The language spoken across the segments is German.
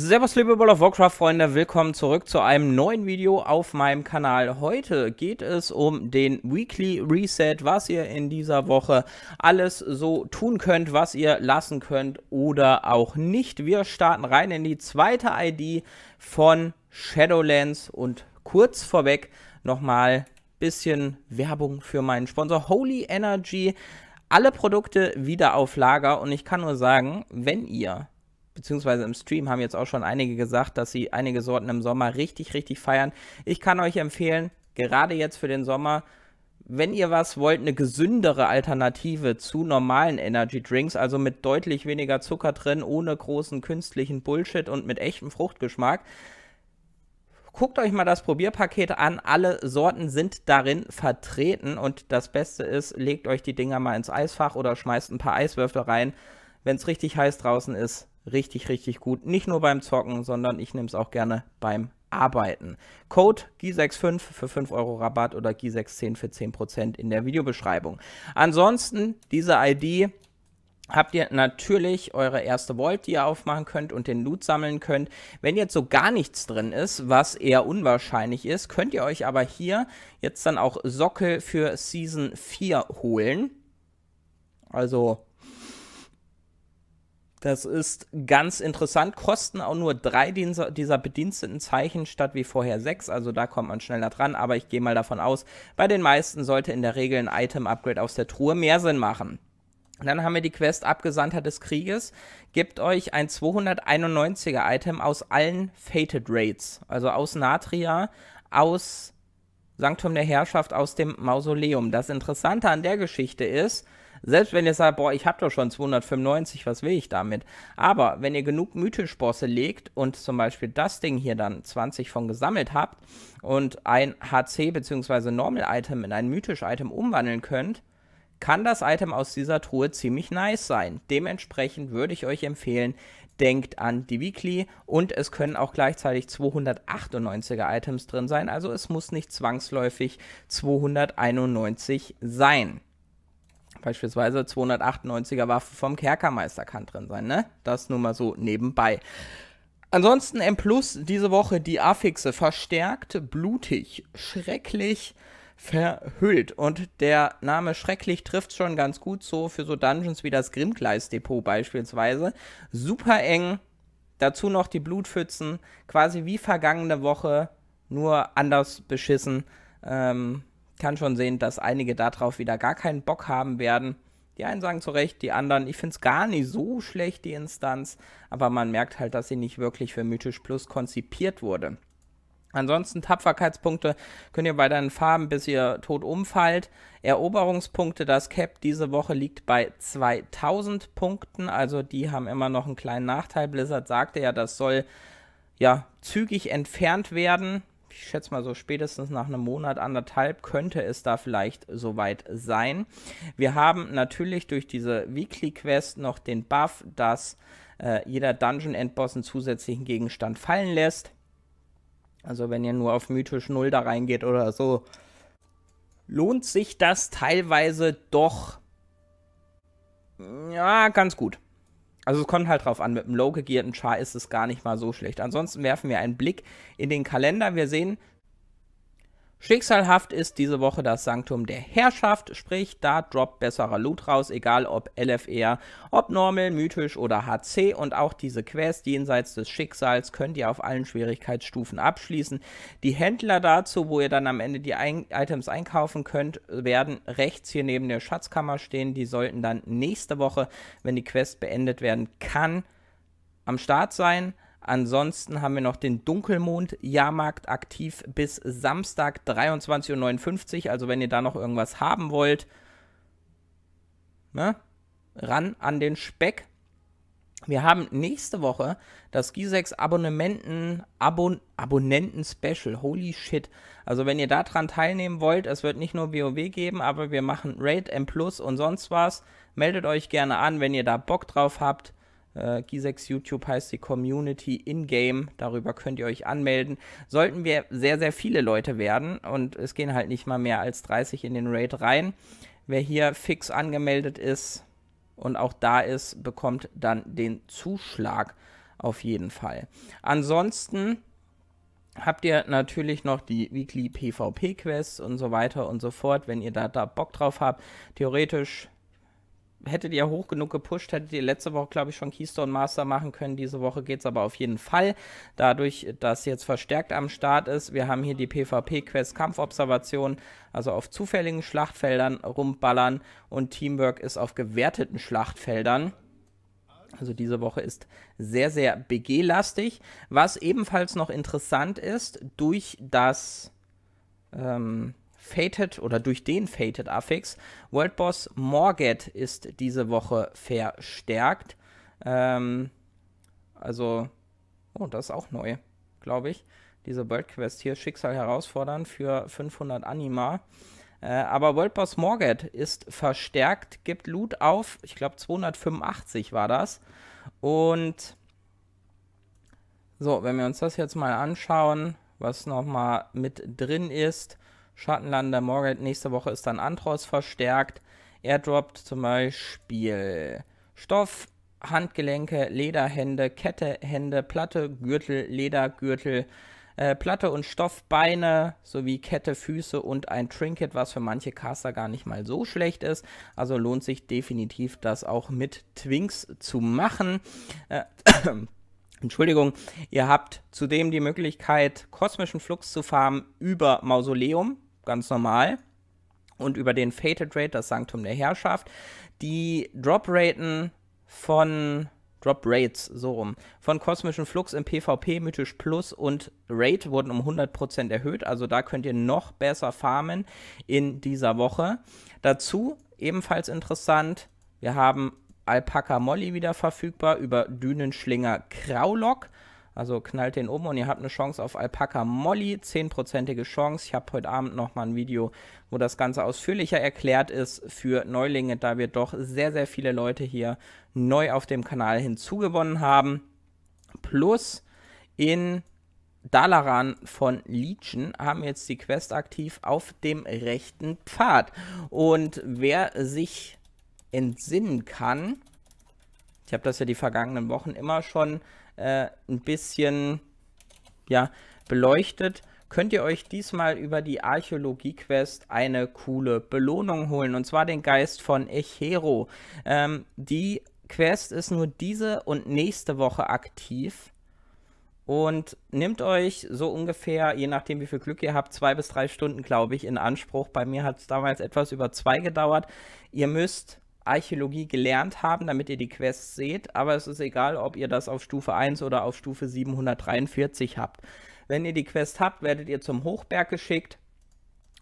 Servus liebe World of Warcraft Freunde, willkommen zurück zu einem neuen Video auf meinem Kanal. Heute geht es um den Weekly Reset, was ihr in dieser Woche alles so tun könnt, was ihr lassen könnt oder auch nicht. Wir starten rein in die zweite ID von Shadowlands und kurz vorweg nochmal ein bisschen Werbung für meinen Sponsor Holy Energy. Alle Produkte wieder auf Lager und ich kann nur sagen, wenn ihr beziehungsweise im Stream haben jetzt auch schon einige gesagt, dass sie einige Sorten im Sommer richtig, richtig feiern. Ich kann euch empfehlen, gerade jetzt für den Sommer, wenn ihr was wollt, eine gesündere Alternative zu normalen Energy Drinks, also mit deutlich weniger Zucker drin, ohne großen künstlichen Bullshit und mit echtem Fruchtgeschmack. Guckt euch mal das Probierpaket an. Alle Sorten sind darin vertreten. Und das Beste ist, legt euch die Dinger mal ins Eisfach oder schmeißt ein paar Eiswürfel rein. Wenn es richtig heiß draußen ist, richtig, richtig gut. Nicht nur beim Zocken, sondern ich nehme es auch gerne beim Arbeiten. Code GI65 für 5 Euro Rabatt oder GI610 für 10% in der Videobeschreibung. Ansonsten, diese ID habt ihr natürlich eure erste Vault, die ihr aufmachen könnt und den Loot sammeln könnt. Wenn jetzt so gar nichts drin ist, was eher unwahrscheinlich ist, könnt ihr euch aber hier jetzt dann auch Sockel für Season 4 holen. Also das ist ganz interessant. Kosten auch nur drei dieser, bediensteten Zeichen statt wie vorher sechs. Also da kommt man schneller dran. Aber ich gehe mal davon aus, bei den meisten sollte in der Regel ein Item-Upgrade aus der Truhe mehr Sinn machen. Dann haben wir die Quest Abgesandter des Krieges. Gibt euch ein 291er Item aus allen Fated Raids. Also aus Natria, aus Sanktum der Herrschaft, aus dem Mausoleum. Das Interessante an der Geschichte ist, selbst wenn ihr sagt, boah, ich habe doch schon 295, was will ich damit? Aber wenn ihr genug Mythisch-Bosse legt und zum Beispiel das Ding hier dann 20 von gesammelt habt und ein HC bzw. Normal-Item in ein Mythisch-Item umwandeln könnt, kann das Item aus dieser Truhe ziemlich nice sein. Dementsprechend würde ich euch empfehlen, denkt an die Weekly und es können auch gleichzeitig 298er Items drin sein, also es muss nicht zwangsläufig 291 sein. Beispielsweise 298er Waffe vom Kerkermeister kann drin sein, ne? Das nur mal so nebenbei. Ansonsten M Plus diese Woche die Affixe verstärkt, blutig, schrecklich verhüllt. Und der Name schrecklich trifft schon ganz gut so für so Dungeons wie das Grimgleis-Depot beispielsweise. Super eng, dazu noch die Blutpfützen, quasi wie vergangene Woche, nur anders beschissen. Ähm, kann schon sehen, dass einige darauf wieder gar keinen Bock haben werden. Die einen sagen zu Recht, die anderen, ich finde es gar nicht so schlecht, die Instanz, aber man merkt halt, dass sie nicht wirklich für Mythisch Plus konzipiert wurde. Ansonsten Tapferkeitspunkte könnt ihr bei deinen Farben, bis ihr tot umfallt. Eroberungspunkte, das Cap diese Woche liegt bei 2000 Punkten, also die haben immer noch einen kleinen Nachteil. Blizzard sagte ja, das soll ja zügig entfernt werden ich schätze mal so spätestens nach einem Monat, anderthalb, könnte es da vielleicht soweit sein. Wir haben natürlich durch diese Weekly Quest noch den Buff, dass äh, jeder Dungeon-Endboss einen zusätzlichen Gegenstand fallen lässt. Also wenn ihr nur auf mythisch 0 da reingeht oder so, lohnt sich das teilweise doch ja, ganz gut. Also es kommt halt drauf an, mit einem low gegierten Char ist es gar nicht mal so schlecht. Ansonsten werfen wir einen Blick in den Kalender. Wir sehen, Schicksalhaft ist diese Woche das Sanktum der Herrschaft, sprich, da droppt besserer Loot raus, egal ob LFR, ob normal, mythisch oder HC und auch diese Quest jenseits des Schicksals könnt ihr auf allen Schwierigkeitsstufen abschließen. Die Händler dazu, wo ihr dann am Ende die Ein Items einkaufen könnt, werden rechts hier neben der Schatzkammer stehen. Die sollten dann nächste Woche, wenn die Quest beendet werden kann, am Start sein. Ansonsten haben wir noch den Dunkelmond-Jahrmarkt aktiv bis Samstag 23.59 Uhr. Also wenn ihr da noch irgendwas haben wollt, ne, ran an den Speck. Wir haben nächste Woche das Gisex Abonnementen Abon Abonnenten Special. Holy shit. Also wenn ihr daran teilnehmen wollt, es wird nicht nur WoW geben, aber wir machen Raid M Plus und sonst was. Meldet euch gerne an, wenn ihr da Bock drauf habt. Äh, Gisex YouTube heißt die Community in-game. Darüber könnt ihr euch anmelden. Sollten wir sehr, sehr viele Leute werden und es gehen halt nicht mal mehr als 30 in den Raid rein. Wer hier fix angemeldet ist und auch da ist, bekommt dann den Zuschlag auf jeden Fall. Ansonsten habt ihr natürlich noch die Weekly PvP-Quests und so weiter und so fort, wenn ihr da, da Bock drauf habt. Theoretisch hättet ihr hoch genug gepusht, hättet ihr letzte Woche, glaube ich, schon Keystone Master machen können. Diese Woche geht es aber auf jeden Fall. Dadurch, dass jetzt verstärkt am Start ist, wir haben hier die PvP-Quest Kampfobservation, also auf zufälligen Schlachtfeldern rumballern und Teamwork ist auf gewerteten Schlachtfeldern. Also diese Woche ist sehr, sehr BG-lastig. Was ebenfalls noch interessant ist, durch das ähm, Fated oder durch den Fated Affix. World Boss Morgat ist diese Woche verstärkt. Ähm, also, oh, das ist auch neu, glaube ich. Diese World Quest hier, Schicksal herausfordern für 500 Anima. Äh, aber World Boss Morgat ist verstärkt, gibt Loot auf, ich glaube 285 war das. Und so, wenn wir uns das jetzt mal anschauen, was nochmal mit drin ist. Schattenlander, Morgate. Nächste Woche ist dann Antros verstärkt. Er droppt zum Beispiel Stoff, Handgelenke, Lederhände, Kette, Hände, Platte, Gürtel, Ledergürtel, äh, Platte und Stoffbeine sowie Kette, Füße und ein Trinket, was für manche Caster gar nicht mal so schlecht ist. Also lohnt sich definitiv, das auch mit Twinks zu machen. Äh, Entschuldigung, ihr habt zudem die Möglichkeit, kosmischen Flux zu farmen über Mausoleum ganz normal. Und über den Fated Rate, das Sanktum der Herrschaft, die Drop-Raten von Drop Rates, so rum. Von kosmischen Flux im PvP, Mythisch Plus und Raid wurden um 100% erhöht. Also da könnt ihr noch besser farmen in dieser Woche. Dazu ebenfalls interessant, wir haben Alpaka Molly wieder verfügbar über Dünenschlinger Kraulock also knallt den um und ihr habt eine Chance auf Alpaka Molly, 10%ige Chance. Ich habe heute Abend nochmal ein Video, wo das Ganze ausführlicher erklärt ist für Neulinge, da wir doch sehr, sehr viele Leute hier neu auf dem Kanal hinzugewonnen haben. Plus in Dalaran von Legion haben jetzt die Quest aktiv auf dem rechten Pfad. Und wer sich entsinnen kann, ich habe das ja die vergangenen Wochen immer schon äh, ein bisschen ja, beleuchtet, könnt ihr euch diesmal über die Archäologie-Quest eine coole Belohnung holen. Und zwar den Geist von Echero. Ähm, die Quest ist nur diese und nächste Woche aktiv. Und nimmt euch so ungefähr, je nachdem wie viel Glück ihr habt, zwei bis drei Stunden, glaube ich, in Anspruch. Bei mir hat es damals etwas über zwei gedauert. Ihr müsst Archäologie gelernt haben, damit ihr die Quests seht, aber es ist egal, ob ihr das auf Stufe 1 oder auf Stufe 743 habt. Wenn ihr die Quest habt, werdet ihr zum Hochberg geschickt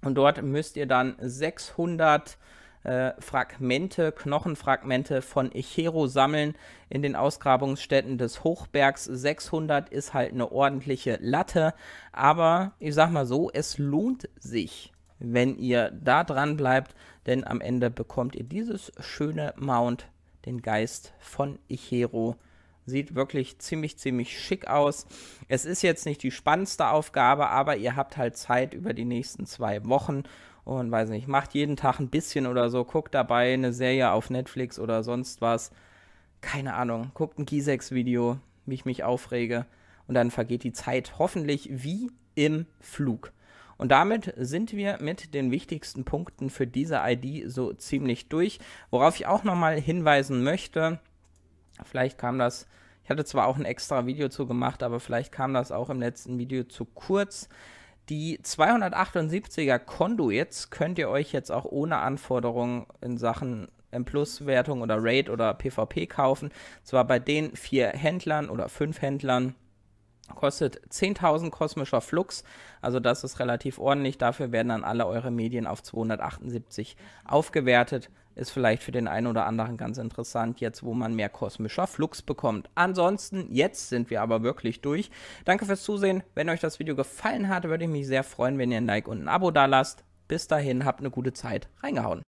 und dort müsst ihr dann 600 äh, Fragmente, Knochenfragmente von Echero sammeln in den Ausgrabungsstätten des Hochbergs. 600 ist halt eine ordentliche Latte, aber ich sag mal so, es lohnt sich wenn ihr da dran bleibt, denn am Ende bekommt ihr dieses schöne Mount, den Geist von Ichero. Sieht wirklich ziemlich, ziemlich schick aus. Es ist jetzt nicht die spannendste Aufgabe, aber ihr habt halt Zeit über die nächsten zwei Wochen und weiß nicht, macht jeden Tag ein bisschen oder so, guckt dabei eine Serie auf Netflix oder sonst was. Keine Ahnung, guckt ein Gisex-Video, wie ich mich aufrege und dann vergeht die Zeit hoffentlich wie im Flug. Und damit sind wir mit den wichtigsten Punkten für diese ID so ziemlich durch. Worauf ich auch nochmal hinweisen möchte, vielleicht kam das, ich hatte zwar auch ein extra Video zu gemacht, aber vielleicht kam das auch im letzten Video zu kurz. Die 278er Conduits könnt ihr euch jetzt auch ohne Anforderungen in Sachen M-Plus-Wertung oder Raid oder PvP kaufen. Zwar bei den vier Händlern oder fünf Händlern, Kostet 10.000 kosmischer Flux, also das ist relativ ordentlich. Dafür werden dann alle eure Medien auf 278 aufgewertet. Ist vielleicht für den einen oder anderen ganz interessant, jetzt wo man mehr kosmischer Flux bekommt. Ansonsten, jetzt sind wir aber wirklich durch. Danke fürs Zusehen. Wenn euch das Video gefallen hat, würde ich mich sehr freuen, wenn ihr ein Like und ein Abo da lasst. Bis dahin, habt eine gute Zeit. Reingehauen.